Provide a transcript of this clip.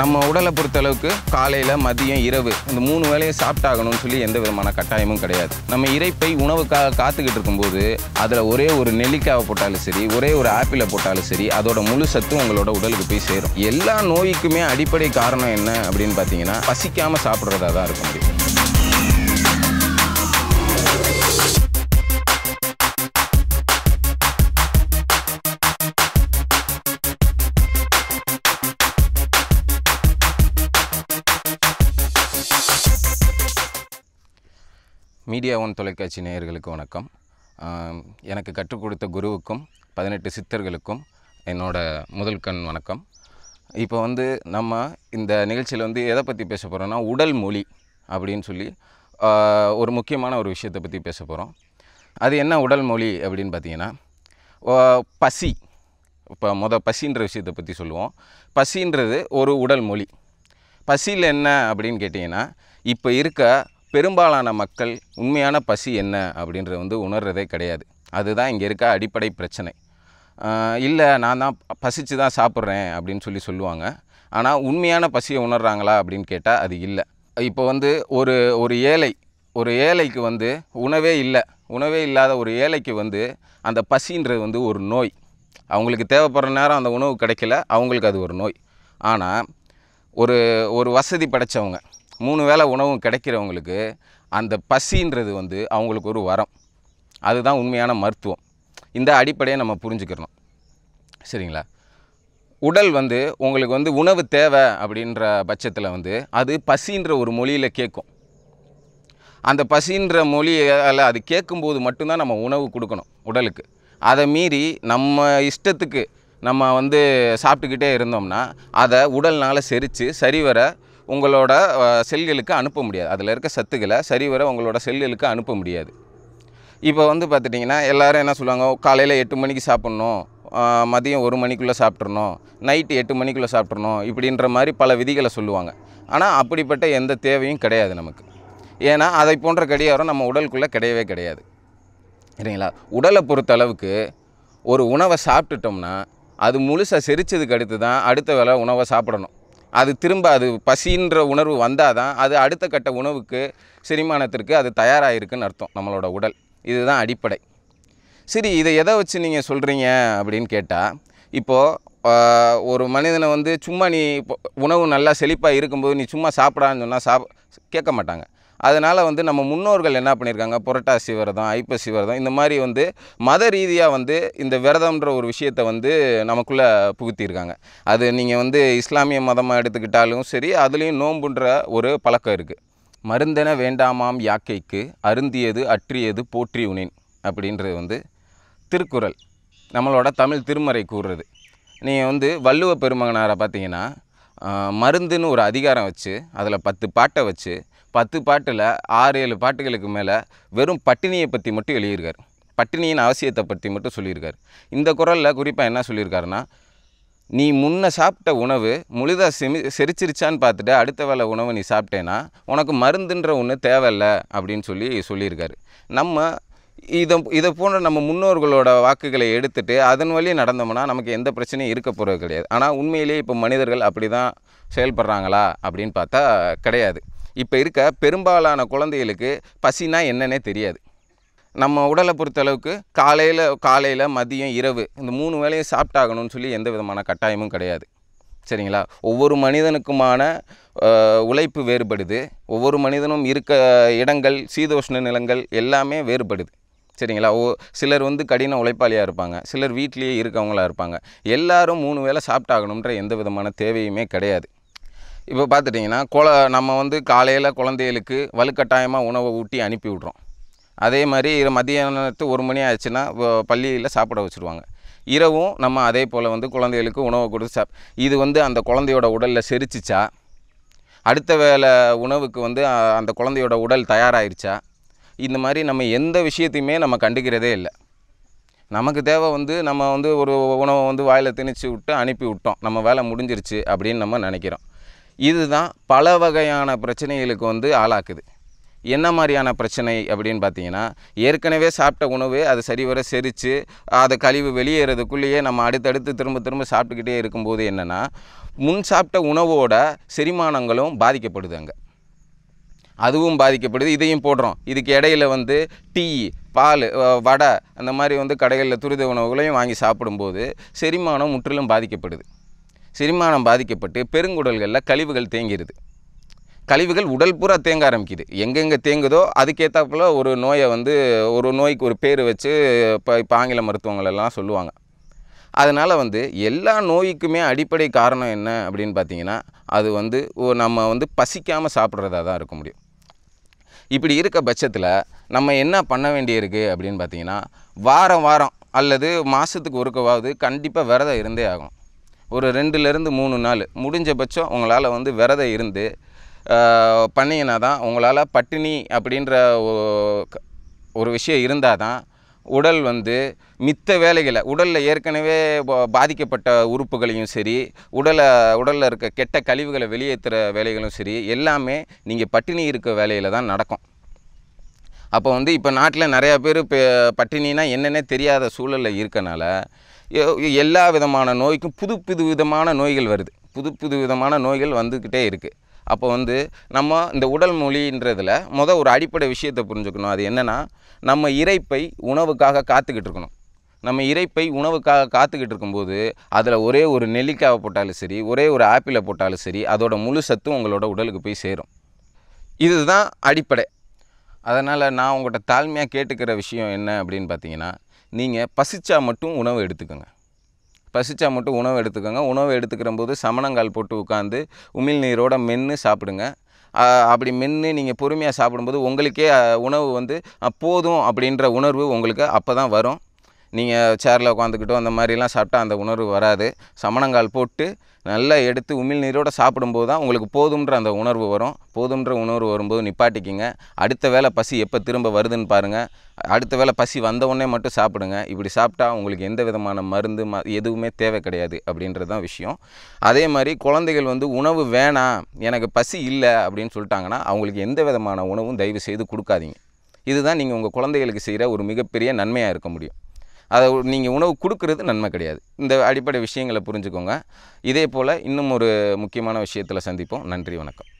நம்ம உடலை பொறுத்த அளவுக்கு காலையில் மதியம் இரவு இந்த மூணு வேலையை சாப்பிட்டாகணும்னு சொல்லி எந்த விதமான கட்டாயமும் கிடையாது நம்ம இறைப்பை உணவுக்காக காத்துக்கிட்டு இருக்கும்போது அதில் ஒரே ஒரு நெல்லிக்காவை போட்டாலும் சரி ஒரே ஒரு ஆப்பிளை போட்டாலும் சரி அதோட முழு சத்து உங்களோட உடலுக்கு போய் சேரும் எல்லா நோய்க்குமே அடிப்படை காரணம் என்ன அப்படின்னு பார்த்தீங்கன்னா பசிக்காமல் சாப்பிட்றதா தான் இருக்க முடியும் மீடியா ஒன் தொலைக்காட்சி நேயர்களுக்கு வணக்கம் எனக்கு கற்றுக் கொடுத்த குருவுக்கும் பதினெட்டு சித்தர்களுக்கும் என்னோட முதல் கண் வணக்கம் இப்போ வந்து நம்ம இந்த நிகழ்ச்சியில் வந்து எதை பற்றி பேச போகிறோன்னா உடல் மொழி அப்படின்னு சொல்லி ஒரு முக்கியமான ஒரு விஷயத்தை பற்றி பேச போகிறோம் அது என்ன உடல் மொழி அப்படின்னு பார்த்தீங்கன்னா பசி இப்போ மொதல் பசின்ற விஷயத்தை பற்றி சொல்லுவோம் பசின்றது ஒரு உடல் மொழி பசியில் என்ன அப்படின்னு கேட்டிங்கன்னா இப்போ இருக்க பெரும்பாலான மக்கள் உண்மையான பசி என்ன அப்படின்றது வந்து உணர்றதே கிடையாது அதுதான் இங்கே இருக்க அடிப்படை பிரச்சனை இல்லை நான் தான் பசிச்சு தான் சாப்பிட்றேன் அப்படின்னு சொல்லி சொல்லுவாங்க ஆனால் உண்மையான பசியை உணர்கிறாங்களா அப்படின்னு கேட்டால் அது இல்லை இப்போ வந்து ஒரு ஒரு ஏழை ஒரு ஏழைக்கு வந்து உணவே இல்லை உணவே இல்லாத ஒரு ஏழைக்கு வந்து அந்த பசின்றது வந்து ஒரு நோய் அவங்களுக்கு தேவைப்படுற நேரம் அந்த உணவு கிடைக்கல அவங்களுக்கு அது ஒரு நோய் ஆனால் ஒரு ஒரு வசதி படைத்தவங்க மூணு வேளை உணவும் கிடைக்கிறவங்களுக்கு அந்த பசின்றது வந்து அவங்களுக்கு ஒரு வரம் அதுதான் உண்மையான மருத்துவம் இந்த அடிப்படையை நம்ம புரிஞ்சுக்கிறோம் சரிங்களா உடல் வந்து உங்களுக்கு வந்து உணவு தேவை அப்படின்ற பட்சத்தில் வந்து அது பசின்ற ஒரு மொழியில் கேட்கும் அந்த பசின்ற மொழியால் அது கேட்கும்போது மட்டும்தான் நம்ம உணவு கொடுக்கணும் உடலுக்கு அதை மீறி நம்ம இஷ்டத்துக்கு நம்ம வந்து சாப்பிட்டுக்கிட்டே இருந்தோம்னா அதை உடல்னால் செரித்து சரிவர உங்களோட செல்களுக்கு அனுப்ப முடியாது அதில் இருக்க சத்துக்களை சரிவர உங்களோட செல்களுக்கு அனுப்ப முடியாது இப்போ வந்து பார்த்துட்டிங்கன்னா எல்லோரும் என்ன சொல்லுவாங்க காலையில் எட்டு மணிக்கு சாப்பிட்ணும் மதியம் ஒரு மணிக்குள்ளே சாப்பிட்றணும் நைட்டு எட்டு மணிக்குள்ளே சாப்பிட்றணும் இப்படின்ற மாதிரி பல விதிகளை சொல்லுவாங்க ஆனால் அப்படிப்பட்ட எந்த தேவையும் கிடையாது நமக்கு ஏன்னா அதை போன்ற கடிகாரம் நம்ம உடலுக்குள்ளே கிடையவே கிடையாது சரிங்களா உடலை பொறுத்தளவுக்கு ஒரு உணவை சாப்பிட்டுட்டோம்னா அது முழுசாக செரித்ததுக்கு அடுத்து தான் அடுத்த வேலை உணவை சாப்பிடணும் அது திரும்ப அது பசின்ற உணர்வு வந்தால் தான் அது அடுத்த கட்ட உணவுக்கு செரிமானத்திற்கு அது தயாராகிருக்குன்னு அர்த்தம் நம்மளோட உடல் இதுதான் அடிப்படை சரி இதை எதை வச்சு நீங்கள் சொல்கிறீங்க அப்படின்னு கேட்டால் இப்போது ஒரு மனிதனை வந்து சும்மா நீ உணவு நல்லா செழிப்பாக இருக்கும்போது நீ சும்மா சாப்பிடான்னு சொன்னால் சாப் கேட்க மாட்டாங்க அதனால் வந்து நம்ம முன்னோர்கள் என்ன பண்ணியிருக்காங்க புரட்டாசி விரதம் ஐப்பசி விரதம் இந்த மாதிரி வந்து மத ரீதியாக வந்து இந்த விரதம்ன்ற ஒரு விஷயத்தை வந்து நமக்குள்ளே புகுத்தியிருக்காங்க அது நீங்கள் வந்து இஸ்லாமிய மதமாக எடுத்துக்கிட்டாலும் சரி அதுலேயும் நோம்புன்ற ஒரு பழக்கம் இருக்குது மருந்தென வேண்டாமாம் யாக்கைக்கு அருந்தியது அற்றியது போற்றி உனேன் அப்படின்றது வந்து திருக்குறள் நம்மளோட தமிழ் திருமறை கூறுறது நீங்கள் வந்து வள்ளுவ பெருமகனாரை பார்த்தீங்கன்னா மருந்துன்னு ஒரு அதிகாரம் வச்சு அதில் பத்து பாட்டை வச்சு பத்து பாட்டில் ஆறு ஏழு பாட்டுகளுக்கு மேலே வெறும் பட்டினியை பற்றி மட்டும் எழுதியிருக்கார் பட்டினியின் அவசியத்தை பற்றி மட்டும் சொல்லியிருக்கார் இந்த குரலில் குறிப்பாக என்ன சொல்லியிருக்காருன்னா நீ முன்ன சாப்பிட்ட உணவு முழுதாக செமி செரிச்சிருச்சான்னு பார்த்துட்டு அடுத்த வேலை உணவு நீ சாப்பிட்டேன்னா உனக்கு மருந்துன்ற ஒன்று தேவையில்ல அப்படின்னு சொல்லி சொல்லியிருக்காரு நம்ம இதை இதை போன்ற நம்ம முன்னோர்களோட வாக்குகளை எடுத்துட்டு அதன் வழி நடந்தோம்னா நமக்கு எந்த பிரச்சனையும் இருக்க போகிறது கிடையாது ஆனால் உண்மையிலேயே இப்போ மனிதர்கள் அப்படி தான் செயல்படுறாங்களா அப்படின்னு பார்த்தா கிடையாது இப்போ இருக்க பெரும்பாலான குழந்தைகளுக்கு பசினா என்னன்னே தெரியாது நம்ம உடலை பொறுத்தளவுக்கு காலையில் காலையில் மதியம் இரவு இந்த மூணு வேலையும் சாப்பிட்டாகணும்னு சொல்லி எந்த விதமான கட்டாயமும் கிடையாது சரிங்களா ஒவ்வொரு மனிதனுக்குமான உழைப்பு வேறுபடுது ஒவ்வொரு மனிதனும் இருக்க இடங்கள் சீதோஷ்ண நிலங்கள் எல்லாமே வேறுபடுது சரிங்களா ஓ சிலர் வந்து கடின உழைப்பாளியாக இருப்பாங்க சிலர் வீட்லேயே இருக்கவங்களாக இருப்பாங்க எல்லாரும் மூணு வேளை சாப்பிட்டாகணுன்ற எந்த விதமான தேவையுமே கிடையாது இப்போ பார்த்துட்டிங்கன்னா குல நம்ம வந்து காலையில் குழந்தைகளுக்கு வலுக்கட்டாயமாக உணவை ஊட்டி அனுப்பி விட்றோம் அதே மாதிரி மதியானத்து ஒரு மணி ஆச்சுன்னா பள்ளியில் சாப்பிட வச்சுருவாங்க இரவும் நம்ம அதே போல் வந்து குழந்தைகளுக்கு உணவை கொடுத்து சாப் இது வந்து அந்த குழந்தையோட உடலில் செரிச்சிச்சா அடுத்த வேலை உணவுக்கு வந்து அந்த குழந்தையோட உடல் தயாராகிருச்சா இந்த மாதிரி நம்ம எந்த விஷயத்தையுமே நம்ம கண்டுக்கிறதே இல்லை நமக்கு தேவை வந்து நம்ம வந்து ஒரு உணவை வந்து வாயில் திணிச்சு விட்டு அனுப்பி விட்டோம் நம்ம வேலை முடிஞ்சிருச்சு அப்படின்னு நம்ம நினைக்கிறோம் இதுதான் பல வகையான பிரச்சனைகளுக்கு வந்து ஆளாக்குது என்ன மாதிரியான பிரச்சனை அப்படின்னு பார்த்தீங்கன்னா ஏற்கனவே சாப்பிட்ட உணவு அது சரிவர செரித்து அதை கழிவு வெளியேறதுக்குள்ளேயே நம்ம அடுத்தடுத்து திரும்ப திரும்ப சாப்பிட்டுக்கிட்டே இருக்கும்போது என்னென்னா முன் சாப்பிட்ட உணவோட செரிமானங்களும் பாதிக்கப்படுது அங்கே அதுவும் பாதிக்கப்படுது இதையும் போடுறோம் இதுக்கு இடையில் வந்து டீ பால் வடை அந்த மாதிரி வந்து கடைகளில் துரித உணவுகளையும் வாங்கி சாப்பிடும்போது செரிமானம் முற்றிலும் பாதிக்கப்படுது செரிமானம் பாதிக்கப்பட்டு பெருங்குடல்களில் கழிவுகள் தேங்கிடுது கழிவுகள் உடல் பூரா தேங்க ஆரம்பிக்குது எங்கெங்கே தேங்குதோ அதுக்கேற்றாப்புல ஒரு நோயை வந்து ஒரு நோய்க்கு ஒரு பேர் வச்சு இப்போ இப்போ ஆங்கில மருத்துவங்களெல்லாம் சொல்லுவாங்க அதனால் வந்து எல்லா நோய்க்குமே அடிப்படை காரணம் என்ன அப்படின்னு பார்த்தீங்கன்னா அது வந்து நம்ம வந்து பசிக்காமல் சாப்பிட்றதா தான் இருக்க முடியும் இப்படி இருக்க பட்சத்தில் நம்ம என்ன பண்ண வேண்டியிருக்கு அப்படின்னு பார்த்தீங்கன்னா வாரம் வாரம் அல்லது மாதத்துக்கு ஒருக்கவாவது கண்டிப்பாக விரதம் இருந்தே ஆகும் ஒரு ரெண்டுலேருந்து மூணு நாள் முடிஞ்சபட்சம் உங்களால் வந்து விரதம் இருந்து பண்ணிங்கன்னா தான் உங்களால் பட்டினி அப்படின்ற ஒரு விஷயம் இருந்தால் தான் உடல் வந்து மித்த வேலைகளை உடலில் ஏற்கனவே பாதிக்கப்பட்ட உறுப்புகளையும் சரி உடலை உடலில் இருக்க கெட்ட கழிவுகளை வெளியேற்றுற வேலைகளும் சரி எல்லாமே நீங்கள் பட்டினி இருக்க வேலையில் தான் நடக்கும் அப்போ வந்து இப்போ நாட்டில் நிறையா பேர் இப்போ பட்டினினா என்னென்னே தெரியாத சூழலில் இருக்கனால எல்லா விதமான நோய்க்கும் புது புது விதமான நோய்கள் வருது புது புது விதமான நோய்கள் வந்துக்கிட்டே இருக்குது அப்போ வந்து நம்ம இந்த உடல் மொழின்றதில் மொதல் ஒரு அடிப்படை விஷயத்தை புரிஞ்சுக்கணும் அது என்னென்னா நம்ம இறைப்பை உணவுக்காக காத்துக்கிட்டு இருக்கணும் நம்ம இறைப்பை உணவுக்காக காத்துக்கிட்டு இருக்கும்போது அதில் ஒரே ஒரு நெல்லிக்காவை போட்டாலும் சரி ஒரே ஒரு ஆப்பிளை போட்டாலும் சரி அதோட முழு சத்து உங்களோட உடலுக்கு போய் சேரும் இதுதான் அடிப்படை அதனால் நான் உங்கள்கிட்ட தாழ்மையாக கேட்டுக்கிற விஷயம் என்ன அப்படின்னு பார்த்தீங்கன்னா நீங்கள் பசிச்சா மட்டும் உணவு எடுத்துக்கோங்க பசிச்சா மட்டும் உணவு எடுத்துக்கோங்க உணவு எடுத்துக்கிற போது சமணங்கால் போட்டு உட்காந்து உமிழ் நீரோட மென்று சாப்பிடுங்க அப்படி மென்று நீங்கள் பொறுமையாக சாப்பிடும்போது உங்களுக்கே உணவு வந்து போதும் அப்படின்ற உணர்வு உங்களுக்கு அப்போ தான் வரும் நீங்கள் சேரில் உட்காந்துக்கிட்டோ அந்த மாதிரிலாம் சாப்பிட்டா அந்த உணர்வு வராது சமணங்கால் போட்டு நல்லா எடுத்து நீரோடு சாப்பிடும்போது தான் உங்களுக்கு போதுன்ற அந்த உணர்வு வரும் போதுன்ற உணர்வு வரும்போது நிப்பாட்டிக்கிங்க அடுத்த வேலை பசி எப்போ திரும்ப வருதுன்னு பாருங்கள் அடுத்த வேலை பசி வந்தவுடனே மட்டும் சாப்பிடுங்க இப்படி சாப்பிட்டா உங்களுக்கு எந்த விதமான மருந்து ம எதுவுமே தேவை கிடையாது அப்படின்றது தான் விஷயம் அதே மாதிரி குழந்தைகள் வந்து உணவு வேணாம் எனக்கு பசி இல்லை அப்படின்னு சொல்லிட்டாங்கன்னா அவங்களுக்கு எந்த விதமான உணவும் தயவு செய்து கொடுக்காதீங்க இதுதான் நீங்கள் உங்கள் குழந்தைகளுக்கு செய்கிற ஒரு மிகப்பெரிய நன்மையாக இருக்க முடியும் அதை நீங்கள் உணவு கொடுக்கறது நன்மை கிடையாது இந்த அடிப்படை விஷயங்களை புரிஞ்சுக்கோங்க இதே போல் இன்னும் ஒரு முக்கியமான விஷயத்தில் சந்திப்போம் நன்றி வணக்கம்